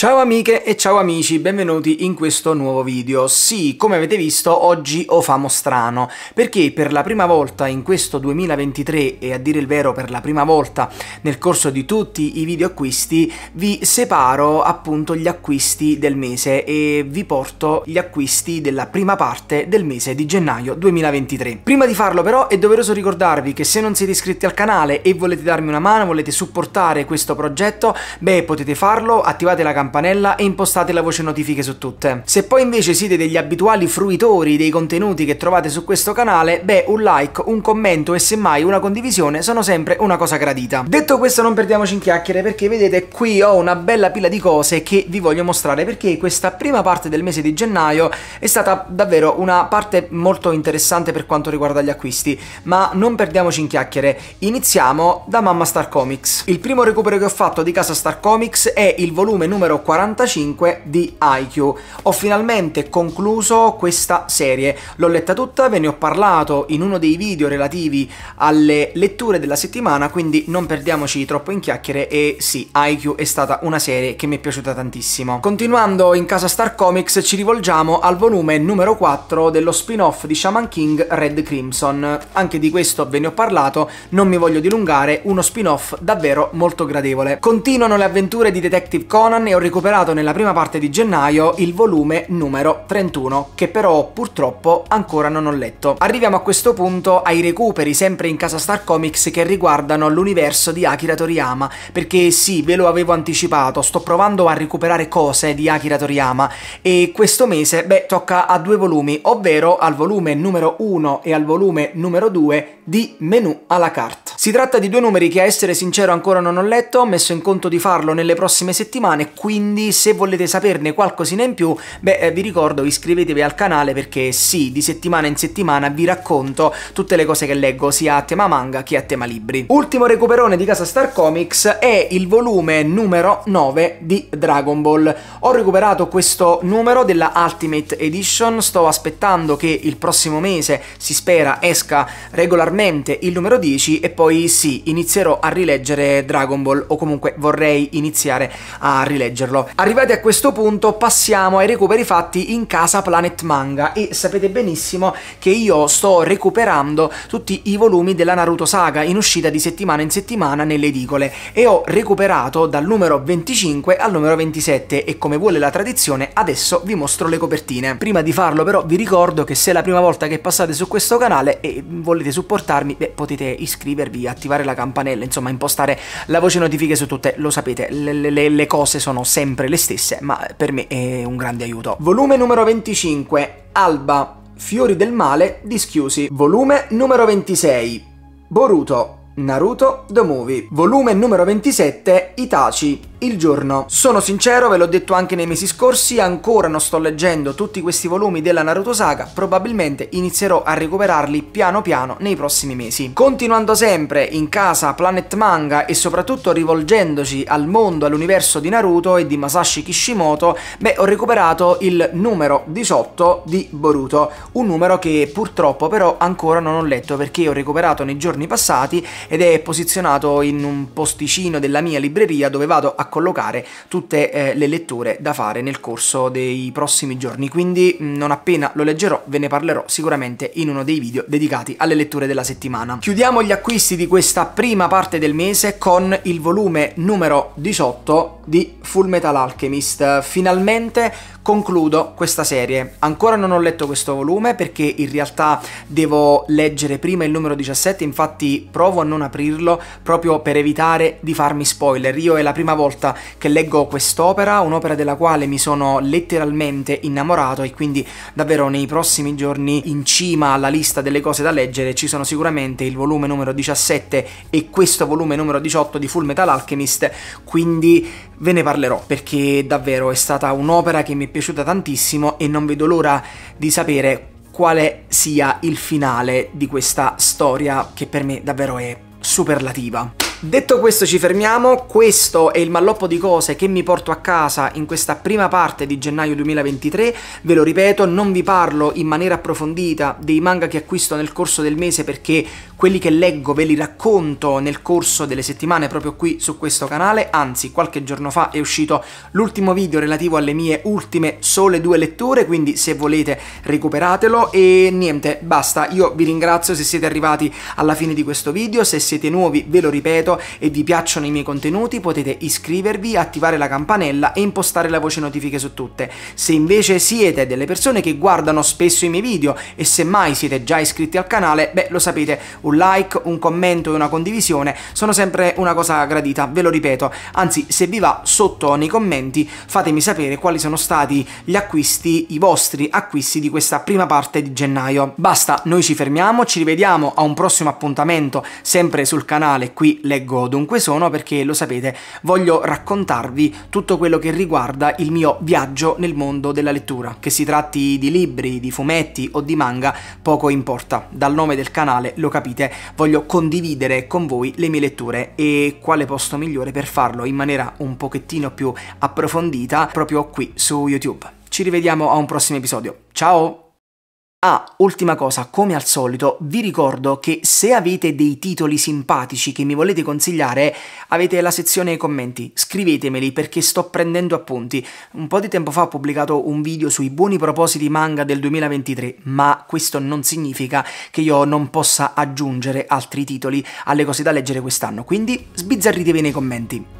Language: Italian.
Ciao amiche e ciao amici, benvenuti in questo nuovo video. Sì, come avete visto, oggi ho famo strano, perché per la prima volta in questo 2023, e a dire il vero per la prima volta nel corso di tutti i video acquisti, vi separo appunto gli acquisti del mese e vi porto gli acquisti della prima parte del mese di gennaio 2023. Prima di farlo però è doveroso ricordarvi che se non siete iscritti al canale e volete darmi una mano, volete supportare questo progetto, beh potete farlo, attivate la campanella campanella e impostate la voce notifiche su tutte. Se poi invece siete degli abituali fruitori dei contenuti che trovate su questo canale, beh, un like, un commento e semmai una condivisione sono sempre una cosa gradita. Detto questo non perdiamoci in chiacchiere perché vedete qui ho una bella pila di cose che vi voglio mostrare perché questa prima parte del mese di gennaio è stata davvero una parte molto interessante per quanto riguarda gli acquisti, ma non perdiamoci in chiacchiere, iniziamo da Mamma Star Comics. Il primo recupero che ho fatto di casa Star Comics è il volume numero 45 di IQ. Ho finalmente concluso questa serie, l'ho letta tutta, ve ne ho parlato in uno dei video relativi alle letture della settimana, quindi non perdiamoci troppo in chiacchiere e sì, IQ è stata una serie che mi è piaciuta tantissimo. Continuando in casa Star Comics ci rivolgiamo al volume numero 4 dello spin-off di Shaman King Red Crimson. Anche di questo ve ne ho parlato, non mi voglio dilungare, uno spin-off davvero molto gradevole. Continuano le avventure di Detective Conan e ho recuperato nella prima parte di gennaio il volume numero 31, che però purtroppo ancora non ho letto. Arriviamo a questo punto ai recuperi sempre in casa Star Comics che riguardano l'universo di Akira Toriyama, perché sì, ve lo avevo anticipato, sto provando a recuperare cose di Akira Toriyama e questo mese, beh, tocca a due volumi, ovvero al volume numero 1 e al volume numero 2 di Menu à la carte. Si tratta di due numeri che a essere sincero ancora non ho letto, ho messo in conto di farlo nelle prossime settimane, quindi se volete saperne qualcosina in più, beh eh, vi ricordo iscrivetevi al canale perché sì, di settimana in settimana vi racconto tutte le cose che leggo sia a tema manga che a tema libri. Ultimo recuperone di casa Star Comics è il volume numero 9 di Dragon Ball. Ho recuperato questo numero della Ultimate Edition, sto aspettando che il prossimo mese, si spera, esca regolarmente il numero 10 e poi poi sì, inizierò a rileggere Dragon Ball o comunque vorrei iniziare a rileggerlo. Arrivati a questo punto passiamo ai recuperi fatti in casa Planet Manga e sapete benissimo che io sto recuperando tutti i volumi della Naruto Saga in uscita di settimana in settimana nelle edicole e ho recuperato dal numero 25 al numero 27 e come vuole la tradizione adesso vi mostro le copertine. Prima di farlo però vi ricordo che se è la prima volta che passate su questo canale e volete supportarmi, beh potete iscrivervi di attivare la campanella, insomma impostare la voce notifiche su tutte, lo sapete, le, le, le cose sono sempre le stesse, ma per me è un grande aiuto. Volume numero 25, Alba, Fiori del Male, Dischiusi. Volume numero 26, Boruto, Naruto, The Movie. Volume numero 27, Itachi, il giorno. Sono sincero, ve l'ho detto anche nei mesi scorsi, ancora non sto leggendo tutti questi volumi della Naruto Saga, probabilmente inizierò a recuperarli piano piano nei prossimi mesi. Continuando sempre in casa Planet Manga e soprattutto rivolgendoci al mondo, all'universo di Naruto e di Masashi Kishimoto, beh, ho recuperato il numero 18 di Boruto, un numero che purtroppo però ancora non ho letto perché ho recuperato nei giorni passati ed è posizionato in un posticino della mia libreria dove vado a collocare tutte eh, le letture da fare nel corso dei prossimi giorni, quindi mm, non appena lo leggerò ve ne parlerò sicuramente in uno dei video dedicati alle letture della settimana. Chiudiamo gli acquisti di questa prima parte del mese con il volume numero 18 di Full Metal Alchemist. Finalmente concludo questa serie. Ancora non ho letto questo volume perché in realtà devo leggere prima il numero 17, infatti provo a non aprirlo proprio per evitare di farmi spoiler. Io è la prima volta volta che leggo quest'opera, un'opera della quale mi sono letteralmente innamorato e quindi davvero nei prossimi giorni in cima alla lista delle cose da leggere ci sono sicuramente il volume numero 17 e questo volume numero 18 di Full Metal Alchemist, quindi ve ne parlerò perché davvero è stata un'opera che mi è piaciuta tantissimo e non vedo l'ora di sapere quale sia il finale di questa storia che per me davvero è superlativa. Detto questo ci fermiamo, questo è il malloppo di cose che mi porto a casa in questa prima parte di gennaio 2023, ve lo ripeto, non vi parlo in maniera approfondita dei manga che acquisto nel corso del mese perché quelli che leggo ve li racconto nel corso delle settimane proprio qui su questo canale, anzi qualche giorno fa è uscito l'ultimo video relativo alle mie ultime sole due letture, quindi se volete recuperatelo e niente, basta, io vi ringrazio se siete arrivati alla fine di questo video, se siete nuovi ve lo ripeto e vi piacciono i miei contenuti potete iscrivervi, attivare la campanella e impostare la voce notifiche su tutte. Se invece siete delle persone che guardano spesso i miei video e semmai siete già iscritti al canale, beh lo sapete, un like, un commento e una condivisione sono sempre una cosa gradita, ve lo ripeto. Anzi, se vi va sotto nei commenti fatemi sapere quali sono stati gli acquisti, i vostri acquisti di questa prima parte di gennaio. Basta, noi ci fermiamo, ci rivediamo a un prossimo appuntamento sempre sul canale qui leggo dunque sono perché lo sapete, voglio raccontarvi tutto quello che riguarda il mio viaggio nel mondo della lettura, che si tratti di libri, di fumetti o di manga, poco importa. Dal nome del canale lo capite ovviamente voglio condividere con voi le mie letture e quale posto migliore per farlo in maniera un pochettino più approfondita proprio qui su YouTube. Ci rivediamo a un prossimo episodio. Ciao! Ah, ultima cosa, come al solito, vi ricordo che se avete dei titoli simpatici che mi volete consigliare, avete la sezione commenti, scrivetemeli perché sto prendendo appunti. Un po' di tempo fa ho pubblicato un video sui buoni propositi manga del 2023, ma questo non significa che io non possa aggiungere altri titoli alle cose da leggere quest'anno, quindi sbizzarritevi nei commenti.